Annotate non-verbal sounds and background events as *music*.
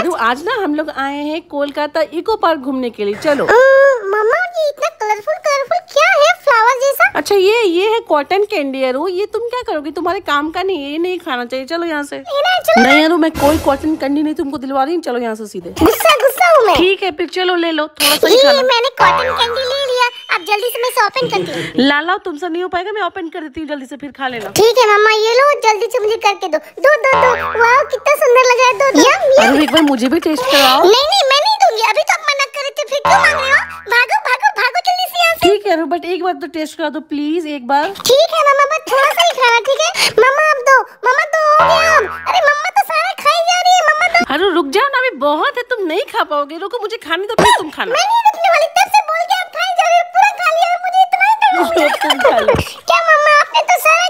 दादू आज ना हम लोग आए हैं कोलकाता इको पार्क घूमने के लिए चलो मम्मा ये इतना कलरफुल कलरफुल क्या है फ्लावर जैसा अच्छा ये ये है कॉटन कैंडी अरु ये तुम क्या करोगे तुम्हारे काम का नहीं ये नहीं खाना चाहिए चलो यहाँ से नहीं अरु मैं कोई कॉटन कैंडी नहीं तुमको दिलवा रही चलो यहाँ से सीधे ठीक है फिर चलो ले लो थोड़ा सा मैंने कॉटन कैंडी ले लिया अब जल्दी से मैं इसे ओपन करती हूँ लाला तुमसे नहीं हो पाएगा मैं ओपन कर देती हूँ जल्दी से फिर खा लेना ठीक है मम्मा ये लो जल्दी से मुझे करके दो दो दो दो वाह कितना सुंदर लग रहा है दो दो अरे एक बार मुझे भी टेस्ट कराओ नहीं नहीं मैं नहीं दूंगी अभी तक तो मना कर रहे थे फिर क्यों मांग रहे हो भागो भागो भागो जल्दी से यहां से ठीक है बट एक बार तो टेस्ट करा दो प्लीज एक बार ठीक है मम्मा बस थोड़ा सा ही खाना ठीक है मम्मा अब दो मम्मा दो हो गया अरे मम्मा तो सारा खाई जा रही है मम्मा तो अरे रुक जाओ ना अभी बहुत है तुम नहीं खा पाओगे रुको मुझे खाने दो फिर तुम *coughs* खाना मैं नहीं रुकने वाली तब से बोल के आप खाई जा रहे हो पूरा खा लिया मुझे इतना ही डर लग रहा है क्या मम्मा आपने तो सारा